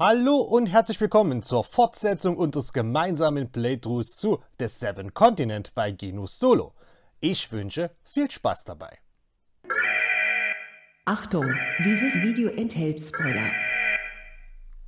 Hallo und herzlich willkommen zur Fortsetzung unseres gemeinsamen Playthroughs zu The Seven Continent bei Genus Solo. Ich wünsche viel Spaß dabei. Achtung, dieses Video enthält Spoiler.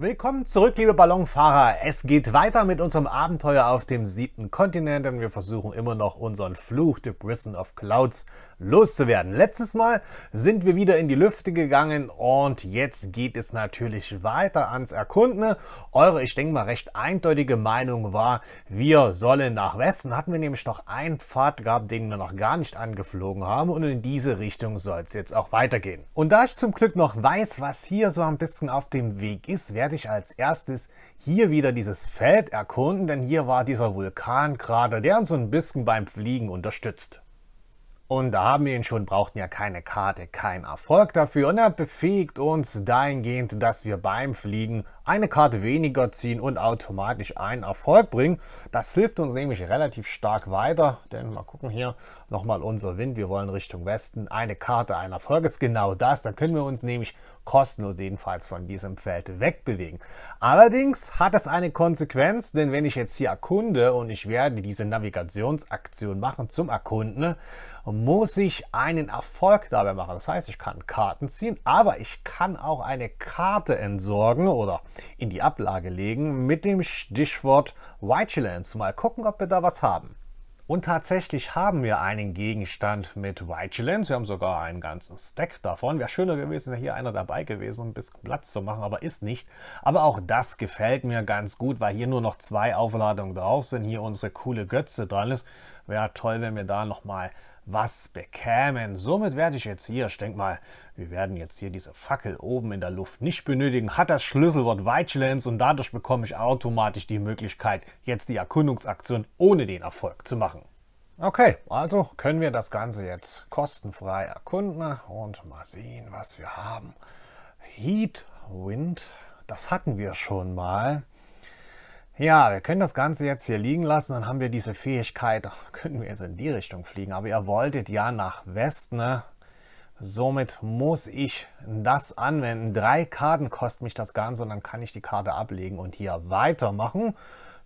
Willkommen zurück, liebe Ballonfahrer. Es geht weiter mit unserem Abenteuer auf dem siebten Kontinent und wir versuchen immer noch unseren Fluch, The Prison of Clouds, loszuwerden. Letztes Mal sind wir wieder in die Lüfte gegangen und jetzt geht es natürlich weiter ans Erkundene. Eure, ich denke mal, recht eindeutige Meinung war, wir sollen nach Westen. Hatten wir nämlich noch einen Pfad gehabt, den wir noch gar nicht angeflogen haben und in diese Richtung soll es jetzt auch weitergehen. Und da ich zum Glück noch weiß, was hier so ein bisschen auf dem Weg ist, werde werde ich als erstes hier wieder dieses Feld erkunden, denn hier war dieser Vulkankrater, der uns so ein bisschen beim Fliegen unterstützt. Und da haben wir ihn schon, brauchten ja keine Karte, kein Erfolg dafür. Und er befähigt uns dahingehend, dass wir beim Fliegen eine Karte weniger ziehen und automatisch einen Erfolg bringen. Das hilft uns nämlich relativ stark weiter, denn mal gucken hier, nochmal unser Wind. Wir wollen Richtung Westen. Eine Karte ein Erfolg ist genau das. Da können wir uns nämlich kostenlos jedenfalls von diesem Feld wegbewegen. Allerdings hat das eine Konsequenz, denn wenn ich jetzt hier erkunde und ich werde diese Navigationsaktion machen zum Erkunden, muss ich einen Erfolg dabei machen. Das heißt, ich kann Karten ziehen, aber ich kann auch eine Karte entsorgen oder in die Ablage legen mit dem Stichwort White Vigilance. Mal gucken, ob wir da was haben. Und tatsächlich haben wir einen Gegenstand mit Vigilance. Wir haben sogar einen ganzen Stack davon. Wäre schöner gewesen, wäre hier einer dabei gewesen, um ein bisschen Platz zu machen, aber ist nicht. Aber auch das gefällt mir ganz gut, weil hier nur noch zwei Aufladungen drauf sind. Hier unsere coole Götze dran ist. Wäre toll, wenn wir da nochmal was bekämen. Somit werde ich jetzt hier, ich denke mal, wir werden jetzt hier diese Fackel oben in der Luft nicht benötigen, hat das Schlüsselwort Weichlenz und dadurch bekomme ich automatisch die Möglichkeit, jetzt die Erkundungsaktion ohne den Erfolg zu machen. Okay, also können wir das Ganze jetzt kostenfrei erkunden und mal sehen, was wir haben. Heat, Wind, das hatten wir schon mal. Ja, wir können das Ganze jetzt hier liegen lassen, dann haben wir diese Fähigkeit, könnten wir jetzt in die Richtung fliegen, aber ihr wolltet ja nach Westen, ne? Somit muss ich das anwenden. Drei Karten kostet mich das Ganze und dann kann ich die Karte ablegen und hier weitermachen.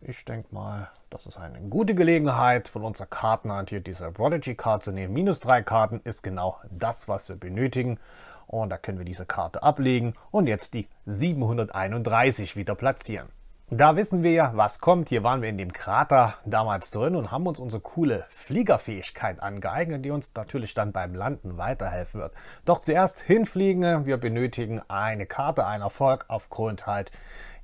Ich denke mal, das ist eine gute Gelegenheit von unserer Kartenhand hier diese prodigy Card zu nehmen. Minus drei Karten ist genau das, was wir benötigen. Und da können wir diese Karte ablegen und jetzt die 731 wieder platzieren. Da wissen wir ja, was kommt. Hier waren wir in dem Krater damals drin und haben uns unsere coole Fliegerfähigkeit angeeignet, die uns natürlich dann beim Landen weiterhelfen wird. Doch zuerst hinfliegen. Wir benötigen eine Karte, einen Erfolg aufgrund halt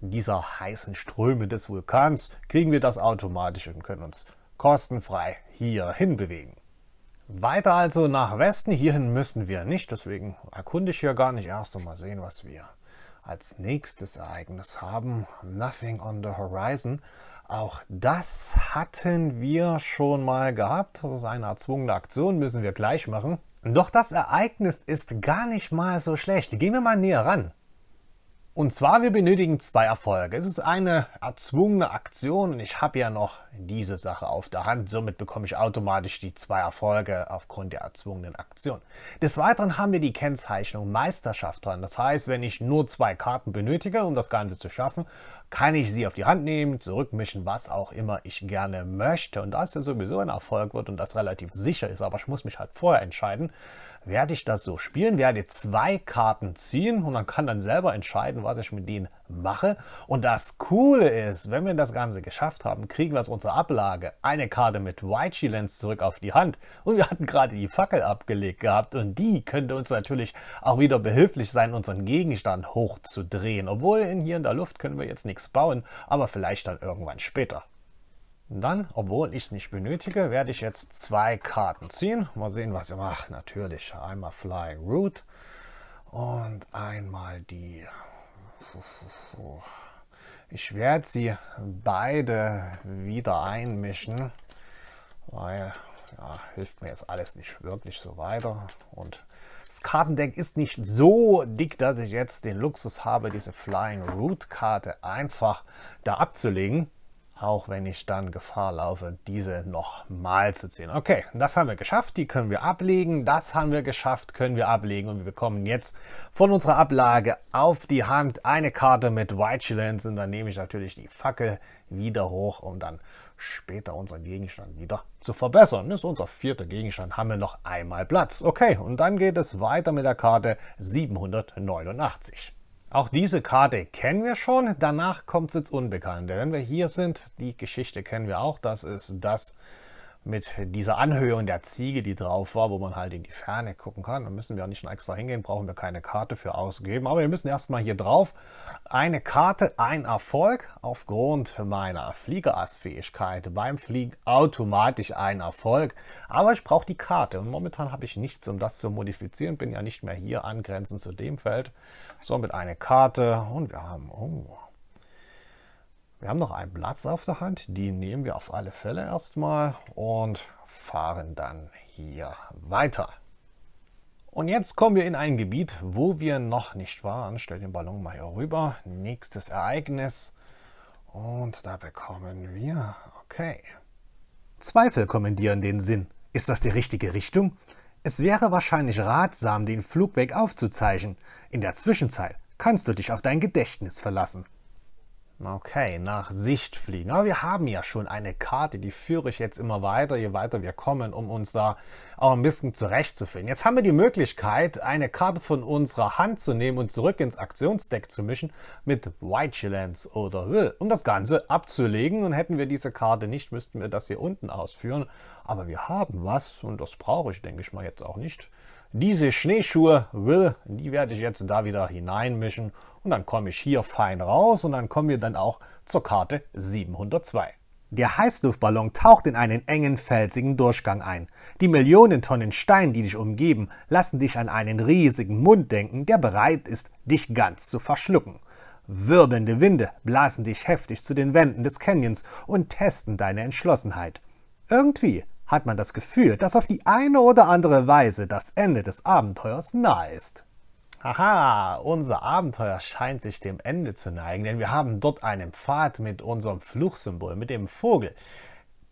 dieser heißen Ströme des Vulkans. Kriegen wir das automatisch und können uns kostenfrei hier hinbewegen. Weiter also nach Westen. Hierhin müssen wir nicht, deswegen erkunde ich hier gar nicht erst und mal sehen, was wir als nächstes Ereignis haben. Nothing on the Horizon. Auch das hatten wir schon mal gehabt. Das ist eine erzwungene Aktion, müssen wir gleich machen. Doch das Ereignis ist gar nicht mal so schlecht. Gehen wir mal näher ran. Und zwar, wir benötigen zwei Erfolge. Es ist eine erzwungene Aktion und ich habe ja noch diese Sache auf der Hand. Somit bekomme ich automatisch die zwei Erfolge aufgrund der erzwungenen Aktion. Des Weiteren haben wir die Kennzeichnung Meisterschaft dran. Das heißt, wenn ich nur zwei Karten benötige, um das Ganze zu schaffen, kann ich sie auf die Hand nehmen, zurückmischen, was auch immer ich gerne möchte. Und da es ja sowieso ein Erfolg wird und das relativ sicher ist, aber ich muss mich halt vorher entscheiden, werde ich das so spielen, werde zwei Karten ziehen und man kann dann selber entscheiden, was ich mit denen mache. Und das Coole ist, wenn wir das Ganze geschafft haben, kriegen wir aus unserer Ablage eine Karte mit White Lens zurück auf die Hand. Und wir hatten gerade die Fackel abgelegt gehabt und die könnte uns natürlich auch wieder behilflich sein, unseren Gegenstand hochzudrehen. Obwohl in hier in der Luft können wir jetzt nichts bauen, aber vielleicht dann irgendwann später. Dann, obwohl ich es nicht benötige, werde ich jetzt zwei Karten ziehen. Mal sehen, was ihr macht. Natürlich einmal Flying Root und einmal die... Ich werde sie beide wieder einmischen, weil ja, hilft mir jetzt alles nicht wirklich so weiter. Und das Kartendeck ist nicht so dick, dass ich jetzt den Luxus habe, diese Flying Root Karte einfach da abzulegen auch wenn ich dann Gefahr laufe, diese nochmal zu ziehen. Okay, das haben wir geschafft, die können wir ablegen, das haben wir geschafft, können wir ablegen und wir bekommen jetzt von unserer Ablage auf die Hand eine Karte mit White Chillens und dann nehme ich natürlich die Fackel wieder hoch, um dann später unseren Gegenstand wieder zu verbessern. Das ist unser vierter Gegenstand, haben wir noch einmal Platz. Okay, und dann geht es weiter mit der Karte 789. Auch diese Karte kennen wir schon. Danach kommt es jetzt Unbekannt. Denn wenn wir hier sind, die Geschichte kennen wir auch. Das ist das mit dieser Anhöhung der Ziege, die drauf war, wo man halt in die Ferne gucken kann. Da müssen wir auch nicht schon extra hingehen, brauchen wir keine Karte für ausgeben. Aber wir müssen erstmal hier drauf. Eine Karte, ein Erfolg. Aufgrund meiner Fliegerassfähigkeit beim Fliegen automatisch ein Erfolg. Aber ich brauche die Karte. Und momentan habe ich nichts, um das zu modifizieren. Bin ja nicht mehr hier angrenzend zu dem Feld. Somit eine Karte. Und wir haben... Oh, wir haben noch einen Platz auf der Hand, den nehmen wir auf alle Fälle erstmal und fahren dann hier weiter. Und jetzt kommen wir in ein Gebiet, wo wir noch nicht waren. Stell den Ballon mal hier rüber. Nächstes Ereignis. Und da bekommen wir... Okay. Zweifel kommen dir in den Sinn. Ist das die richtige Richtung? Es wäre wahrscheinlich ratsam, den Flugweg aufzuzeichnen. In der Zwischenzeit kannst du dich auf dein Gedächtnis verlassen. Okay, nach Sicht fliegen. Aber wir haben ja schon eine Karte, die führe ich jetzt immer weiter, je weiter wir kommen, um uns da auch ein bisschen zurechtzufinden. Jetzt haben wir die Möglichkeit, eine Karte von unserer Hand zu nehmen und zurück ins Aktionsdeck zu mischen mit White Vigilance oder Will, um das Ganze abzulegen. Und hätten wir diese Karte nicht, müssten wir das hier unten ausführen. Aber wir haben was und das brauche ich, denke ich mal, jetzt auch nicht diese Schneeschuhe, die werde ich jetzt da wieder hineinmischen und dann komme ich hier fein raus und dann kommen wir dann auch zur Karte 702. Der Heißluftballon taucht in einen engen, felsigen Durchgang ein. Die Millionen Tonnen Stein, die dich umgeben, lassen dich an einen riesigen Mund denken, der bereit ist, dich ganz zu verschlucken. Wirbelnde Winde blasen dich heftig zu den Wänden des Canyons und testen deine Entschlossenheit. Irgendwie hat man das Gefühl, dass auf die eine oder andere Weise das Ende des Abenteuers nahe ist. Haha, unser Abenteuer scheint sich dem Ende zu neigen, denn wir haben dort einen Pfad mit unserem Fluchsymbol, mit dem Vogel.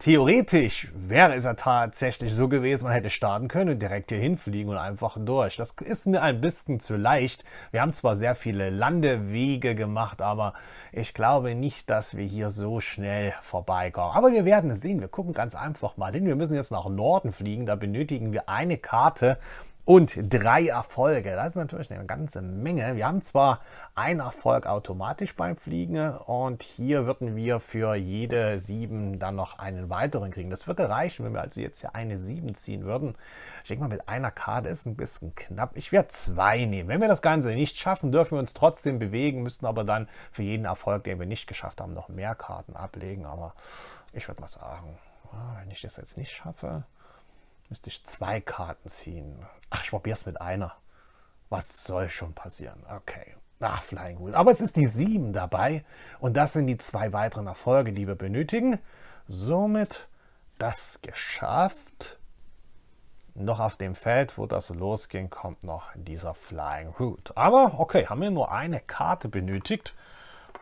Theoretisch wäre es ja tatsächlich so gewesen, man hätte starten können und direkt hier hinfliegen und einfach durch. Das ist mir ein bisschen zu leicht. Wir haben zwar sehr viele Landewege gemacht, aber ich glaube nicht, dass wir hier so schnell vorbeikommen. Aber wir werden es sehen. Wir gucken ganz einfach mal hin. Wir müssen jetzt nach Norden fliegen. Da benötigen wir eine Karte und drei Erfolge. Das ist natürlich eine ganze Menge. Wir haben zwar einen Erfolg automatisch beim Fliegen und hier würden wir für jede 7 dann noch einen weiteren kriegen. Das würde reichen, wenn wir also jetzt hier eine 7 ziehen würden. Ich denke mal, mit einer Karte ist ein bisschen knapp. Ich werde zwei nehmen. Wenn wir das Ganze nicht schaffen, dürfen wir uns trotzdem bewegen, müssen aber dann für jeden Erfolg, den wir nicht geschafft haben, noch mehr Karten ablegen. Aber ich würde mal sagen, ah, wenn ich das jetzt nicht schaffe, Müsste ich zwei Karten ziehen. Ach, ich probiere es mit einer. Was soll schon passieren? Okay. Ach, Flying Wheel. Aber es ist die 7 dabei. Und das sind die zwei weiteren Erfolge, die wir benötigen. Somit das geschafft. Noch auf dem Feld, wo das losging, kommt noch dieser Flying Root. Aber okay, haben wir nur eine Karte benötigt.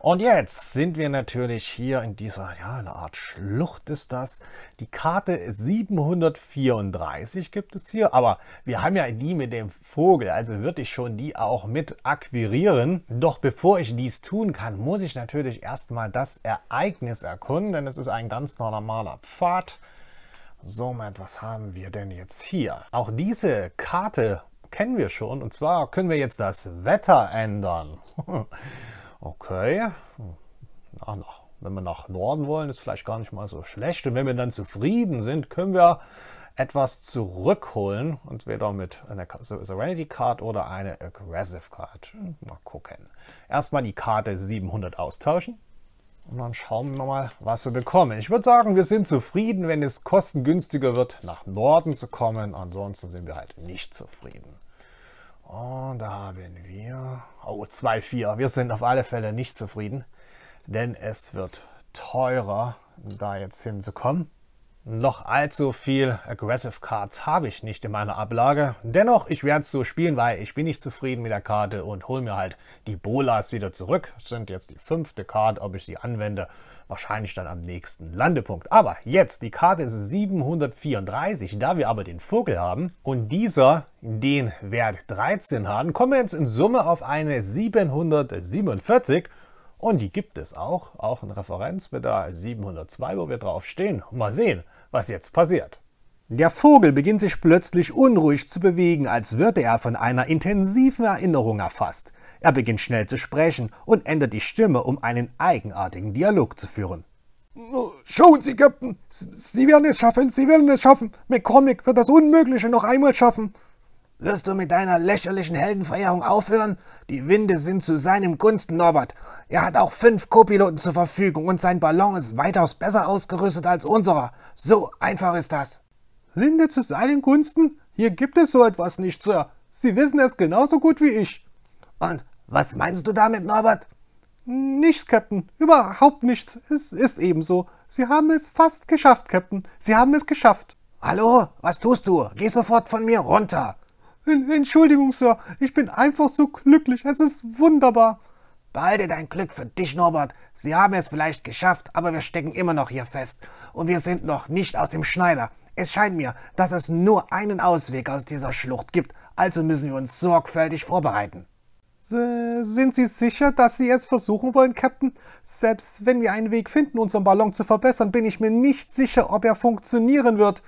Und jetzt sind wir natürlich hier in dieser, ja, eine Art Schlucht ist das. Die Karte 734 gibt es hier, aber wir haben ja die mit dem Vogel, also würde ich schon die auch mit akquirieren. Doch bevor ich dies tun kann, muss ich natürlich erstmal das Ereignis erkunden, denn es ist ein ganz normaler Pfad. Somit, was haben wir denn jetzt hier? Auch diese Karte kennen wir schon, und zwar können wir jetzt das Wetter ändern. Okay, na, na, wenn wir nach Norden wollen, ist vielleicht gar nicht mal so schlecht. Und wenn wir dann zufrieden sind, können wir etwas zurückholen, Und entweder mit einer Serenity Card oder einer Aggressive Card. Mal gucken. Erstmal die Karte 700 austauschen. Und dann schauen wir mal, was wir bekommen. Ich würde sagen, wir sind zufrieden, wenn es kostengünstiger wird, nach Norden zu kommen. Ansonsten sind wir halt nicht zufrieden. Und da haben wir... Oh, 2,4. Wir sind auf alle Fälle nicht zufrieden, denn es wird teurer, da jetzt hinzukommen. Noch allzu viel Aggressive Cards habe ich nicht in meiner Ablage. Dennoch, ich werde es so spielen, weil ich bin nicht zufrieden mit der Karte und hole mir halt die Bolas wieder zurück. Das sind jetzt die fünfte Karte, ob ich sie anwende wahrscheinlich dann am nächsten Landepunkt. Aber jetzt, die Karte ist 734, da wir aber den Vogel haben und dieser den Wert 13 haben, kommen wir jetzt in Summe auf eine 747 und die gibt es auch, auch in Referenz mit der 702, wo wir drauf stehen. Mal sehen, was jetzt passiert. Der Vogel beginnt sich plötzlich unruhig zu bewegen, als würde er von einer intensiven Erinnerung erfasst. Er beginnt schnell zu sprechen und ändert die Stimme, um einen eigenartigen Dialog zu führen. Schauen Sie, Captain, Sie werden es schaffen, Sie werden es schaffen. McCormick wird das Unmögliche noch einmal schaffen. Wirst du mit deiner lächerlichen Heldenverehrung aufhören? Die Winde sind zu seinem Gunsten, Norbert. Er hat auch fünf Co-Piloten zur Verfügung und sein Ballon ist weitaus besser ausgerüstet als unserer. So einfach ist das. Winde zu seinen Gunsten? Hier gibt es so etwas nicht, Sir. Sie wissen es genauso gut wie ich. Und was meinst du damit, Norbert? Nichts, Captain. Überhaupt nichts. Es ist ebenso. Sie haben es fast geschafft, Captain. Sie haben es geschafft. Hallo, was tust du? Geh sofort von mir runter. Entschuldigung, Sir. Ich bin einfach so glücklich. Es ist wunderbar. Behalte dein Glück für dich, Norbert. Sie haben es vielleicht geschafft, aber wir stecken immer noch hier fest. Und wir sind noch nicht aus dem Schneider. Es scheint mir, dass es nur einen Ausweg aus dieser Schlucht gibt. Also müssen wir uns sorgfältig vorbereiten. Äh, sind Sie sicher, dass Sie es versuchen wollen, Captain? Selbst wenn wir einen Weg finden, unseren Ballon zu verbessern, bin ich mir nicht sicher, ob er funktionieren wird.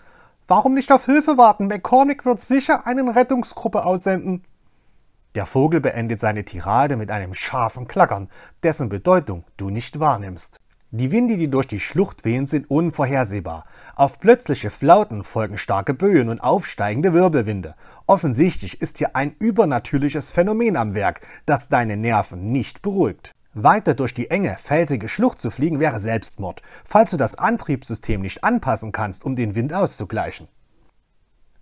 Warum nicht auf Hilfe warten? McCormick wird sicher eine Rettungsgruppe aussenden. Der Vogel beendet seine Tirade mit einem scharfen Klackern, dessen Bedeutung du nicht wahrnimmst. Die Winde, die durch die Schlucht wehen, sind unvorhersehbar. Auf plötzliche Flauten folgen starke Böen und aufsteigende Wirbelwinde. Offensichtlich ist hier ein übernatürliches Phänomen am Werk, das deine Nerven nicht beruhigt. Weiter durch die enge, felsige Schlucht zu fliegen wäre Selbstmord, falls du das Antriebssystem nicht anpassen kannst, um den Wind auszugleichen.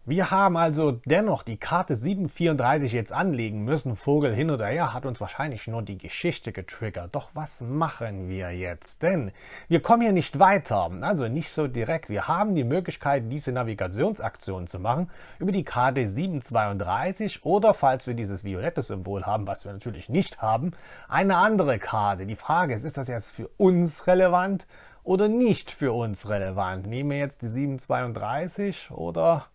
Wir haben also dennoch die Karte 734 jetzt anlegen müssen. Vogel hin oder her hat uns wahrscheinlich nur die Geschichte getriggert. Doch was machen wir jetzt? Denn wir kommen hier nicht weiter, also nicht so direkt. Wir haben die Möglichkeit, diese Navigationsaktion zu machen über die Karte 732 oder, falls wir dieses violette Symbol haben, was wir natürlich nicht haben, eine andere Karte. Die Frage ist, ist das jetzt für uns relevant? Oder nicht für uns relevant. Nehmen wir jetzt die 732 oder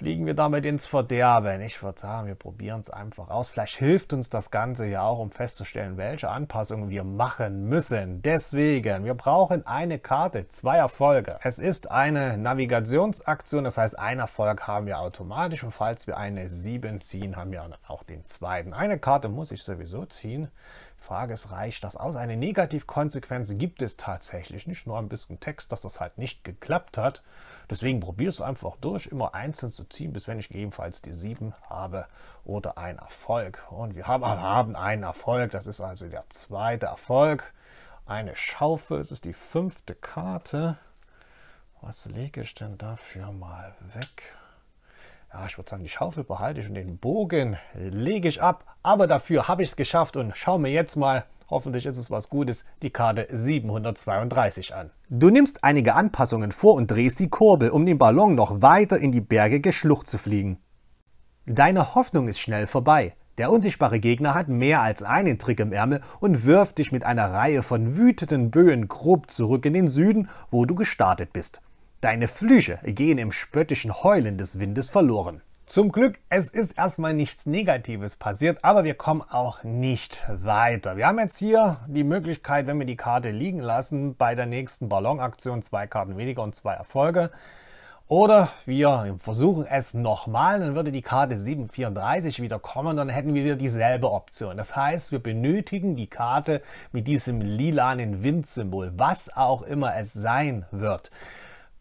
fliegen wir damit ins Verderben. Ich würde sagen, wir probieren es einfach aus. Vielleicht hilft uns das Ganze ja auch, um festzustellen, welche Anpassungen wir machen müssen. Deswegen, wir brauchen eine Karte, zwei Erfolge. Es ist eine Navigationsaktion, das heißt, ein Erfolg haben wir automatisch. Und falls wir eine 7 ziehen, haben wir auch den zweiten. Eine Karte muss ich sowieso ziehen. Frage ist, reicht das aus? Eine Negativkonsequenz gibt es tatsächlich, nicht nur ein bisschen Text, dass das halt nicht geklappt hat. Deswegen probiere es einfach durch, immer einzeln zu ziehen, bis wenn ich gegebenenfalls die 7 habe oder ein Erfolg. Und wir haben am Abend einen Erfolg, das ist also der zweite Erfolg. Eine Schaufel, das ist die fünfte Karte. Was lege ich denn dafür mal weg? ja, ich würde sagen, die Schaufel behalte ich und den Bogen lege ich ab. Aber dafür habe ich es geschafft und schaue mir jetzt mal, hoffentlich ist es was Gutes, die Karte 732 an. Du nimmst einige Anpassungen vor und drehst die Kurbel, um den Ballon noch weiter in die bergige Schlucht zu fliegen. Deine Hoffnung ist schnell vorbei. Der unsichtbare Gegner hat mehr als einen Trick im Ärmel und wirft dich mit einer Reihe von wütenden Böen grob zurück in den Süden, wo du gestartet bist. Deine Flüche gehen im spöttischen Heulen des Windes verloren. Zum Glück, es ist erstmal nichts Negatives passiert, aber wir kommen auch nicht weiter. Wir haben jetzt hier die Möglichkeit, wenn wir die Karte liegen lassen, bei der nächsten Ballonaktion zwei Karten weniger und zwei Erfolge. Oder wir versuchen es nochmal, dann würde die Karte 734 wieder kommen dann hätten wir wieder dieselbe Option. Das heißt, wir benötigen die Karte mit diesem lilanen Windsymbol, was auch immer es sein wird.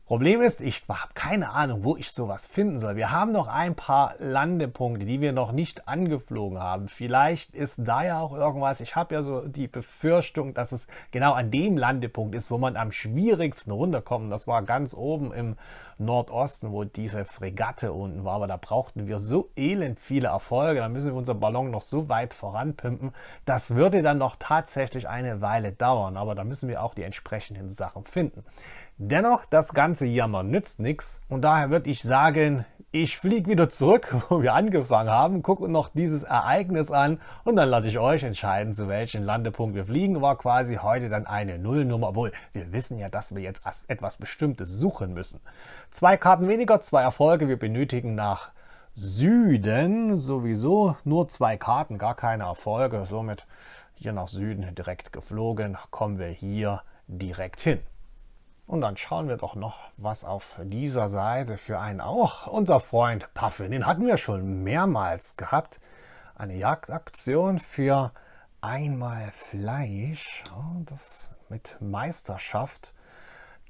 Problem ist, ich habe keine Ahnung, wo ich sowas finden soll. Wir haben noch ein paar Landepunkte, die wir noch nicht angeflogen haben. Vielleicht ist da ja auch irgendwas. Ich habe ja so die Befürchtung, dass es genau an dem Landepunkt ist, wo man am schwierigsten runterkommt. Das war ganz oben im Nordosten, wo diese Fregatte unten war. Aber da brauchten wir so elend viele Erfolge. Da müssen wir unseren Ballon noch so weit voranpimpen. Das würde dann noch tatsächlich eine Weile dauern. Aber da müssen wir auch die entsprechenden Sachen finden. Dennoch, das ganze Jammer nützt nichts und daher würde ich sagen, ich fliege wieder zurück, wo wir angefangen haben, gucke noch dieses Ereignis an und dann lasse ich euch entscheiden, zu welchem Landepunkt wir fliegen. War quasi heute dann eine Nullnummer, obwohl wir wissen ja, dass wir jetzt etwas Bestimmtes suchen müssen. Zwei Karten weniger, zwei Erfolge, wir benötigen nach Süden sowieso nur zwei Karten, gar keine Erfolge, somit hier nach Süden direkt geflogen, kommen wir hier direkt hin. Und dann schauen wir doch noch, was auf dieser Seite für einen auch unser Freund Puffin, den hatten wir schon mehrmals gehabt, eine Jagdaktion für einmal Fleisch, oh, das mit Meisterschaft.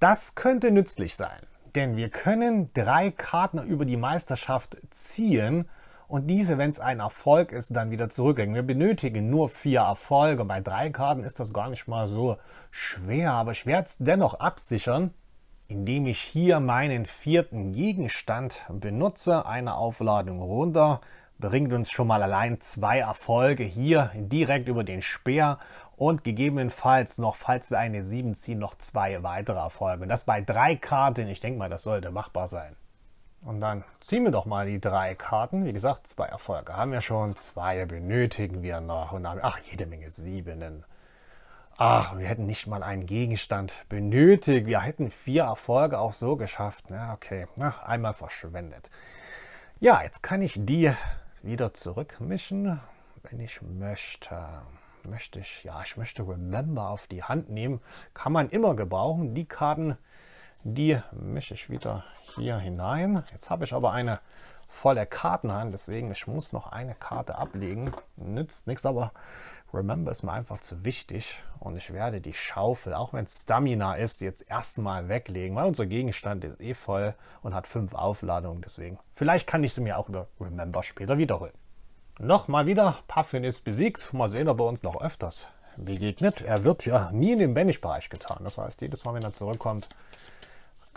Das könnte nützlich sein, denn wir können drei Karten über die Meisterschaft ziehen und diese, wenn es ein Erfolg ist, dann wieder zurücklegen. Wir benötigen nur vier Erfolge. Bei drei Karten ist das gar nicht mal so schwer, aber ich werde es dennoch absichern, indem ich hier meinen vierten Gegenstand benutze, eine Aufladung runter, bringt uns schon mal allein zwei Erfolge hier direkt über den Speer und gegebenenfalls noch, falls wir eine 7 ziehen, noch zwei weitere Erfolge. Und das bei drei Karten, ich denke mal, das sollte machbar sein. Und dann ziehen wir doch mal die drei Karten. Wie gesagt, zwei Erfolge haben wir schon, zwei benötigen wir noch. Und dann, ach, jede Menge Siebenen. Ach, wir hätten nicht mal einen Gegenstand benötigt. Wir hätten vier Erfolge auch so geschafft. Na, okay, na, einmal verschwendet. Ja, jetzt kann ich die wieder zurückmischen, wenn ich möchte. Möchte ich, ja, ich möchte Remember auf die Hand nehmen. Kann man immer gebrauchen. Die Karten die mische ich wieder hier hinein. Jetzt habe ich aber eine volle Kartenhand, deswegen ich muss noch eine Karte ablegen. Nützt nichts, aber Remember ist mir einfach zu wichtig. Und ich werde die Schaufel, auch wenn Stamina ist, jetzt erstmal weglegen, weil unser Gegenstand ist eh voll und hat fünf Aufladungen. Deswegen, vielleicht kann ich sie mir auch über Remember später wiederholen. Nochmal wieder, Puffin ist besiegt. Mal sehen, ob er uns noch öfters begegnet. Er wird ja nie in den bennig bereich getan. Das heißt, jedes Mal, wenn er zurückkommt,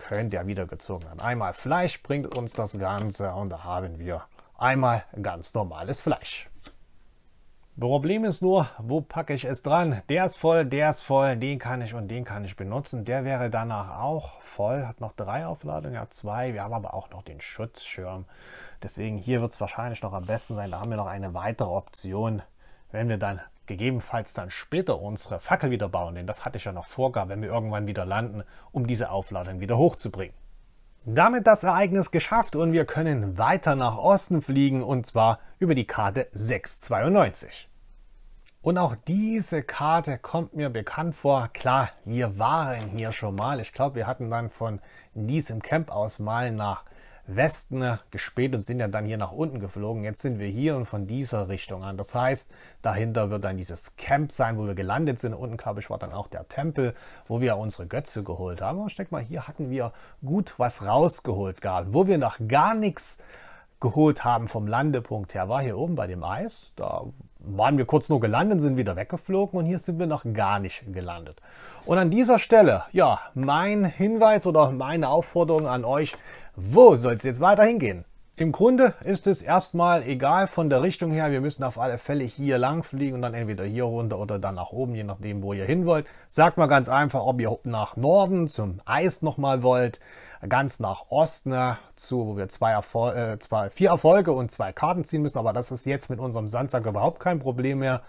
könnt ihr wieder gezogen werden. Einmal Fleisch bringt uns das Ganze und da haben wir einmal ganz normales Fleisch. Problem ist nur, wo packe ich es dran? Der ist voll, der ist voll, den kann ich und den kann ich benutzen. Der wäre danach auch voll, hat noch drei Aufladungen, ja zwei. Wir haben aber auch noch den Schutzschirm. Deswegen hier wird es wahrscheinlich noch am besten sein. Da haben wir noch eine weitere Option, wenn wir dann gegebenenfalls dann später unsere Fackel wieder bauen, denn das hatte ich ja noch vorgab, wenn wir irgendwann wieder landen, um diese Aufladung wieder hochzubringen. Damit das Ereignis geschafft und wir können weiter nach Osten fliegen und zwar über die Karte 692. Und auch diese Karte kommt mir bekannt vor. Klar, wir waren hier schon mal. Ich glaube, wir hatten dann von diesem Camp aus mal nach Westen ne? gespielt und sind ja dann hier nach unten geflogen. Jetzt sind wir hier und von dieser Richtung an. Das heißt, dahinter wird dann dieses Camp sein, wo wir gelandet sind. Unten, glaube ich, war dann auch der Tempel, wo wir unsere Götze geholt haben. Und ich denke mal, hier hatten wir gut was rausgeholt gehabt. Wo wir noch gar nichts geholt haben vom Landepunkt her, war hier oben bei dem Eis. Da waren wir kurz nur gelandet, sind wieder weggeflogen und hier sind wir noch gar nicht gelandet. Und an dieser Stelle, ja, mein Hinweis oder meine Aufforderung an euch, wo soll es jetzt weiter hingehen? Im Grunde ist es erstmal egal von der Richtung her. Wir müssen auf alle Fälle hier lang fliegen und dann entweder hier runter oder dann nach oben, je nachdem, wo ihr hin wollt. Sagt mal ganz einfach, ob ihr nach Norden zum Eis nochmal wollt, ganz nach Osten äh, zu, wo wir zwei, Erfol äh, zwei vier Erfolge und zwei Karten ziehen müssen. Aber das ist jetzt mit unserem Sandsack überhaupt kein Problem mehr.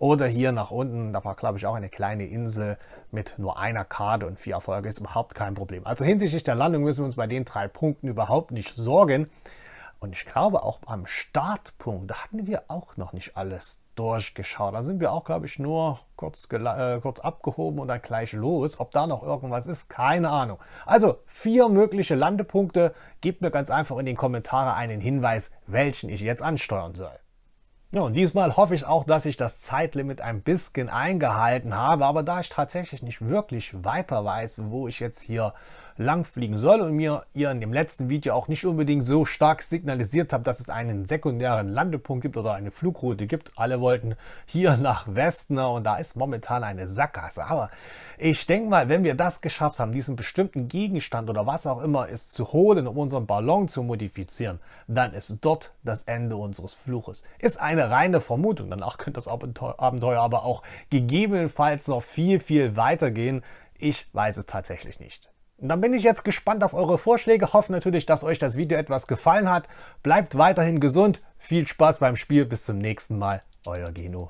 Oder hier nach unten, da war glaube ich auch eine kleine Insel mit nur einer Karte und vier Erfolge, ist überhaupt kein Problem. Also hinsichtlich der Landung müssen wir uns bei den drei Punkten überhaupt nicht sorgen. Und ich glaube auch am Startpunkt, da hatten wir auch noch nicht alles durchgeschaut. Da sind wir auch, glaube ich, nur kurz, äh, kurz abgehoben und dann gleich los. Ob da noch irgendwas ist, keine Ahnung. Also vier mögliche Landepunkte. Gebt mir ganz einfach in den Kommentaren einen Hinweis, welchen ich jetzt ansteuern soll. Ja, und diesmal hoffe ich auch, dass ich das Zeitlimit ein bisschen eingehalten habe. Aber da ich tatsächlich nicht wirklich weiter weiß, wo ich jetzt hier lang fliegen soll und mir ihr in dem letzten Video auch nicht unbedingt so stark signalisiert habt, dass es einen sekundären Landepunkt gibt oder eine Flugroute gibt. Alle wollten hier nach Westen und da ist momentan eine Sackgasse. Aber ich denke mal, wenn wir das geschafft haben, diesen bestimmten Gegenstand oder was auch immer ist zu holen, um unseren Ballon zu modifizieren, dann ist dort das Ende unseres Fluches. Ist eine reine Vermutung. Danach könnte das Abenteuer aber auch gegebenenfalls noch viel, viel weitergehen. Ich weiß es tatsächlich nicht. Dann bin ich jetzt gespannt auf eure Vorschläge, hoffe natürlich, dass euch das Video etwas gefallen hat. Bleibt weiterhin gesund, viel Spaß beim Spiel, bis zum nächsten Mal, euer Geno.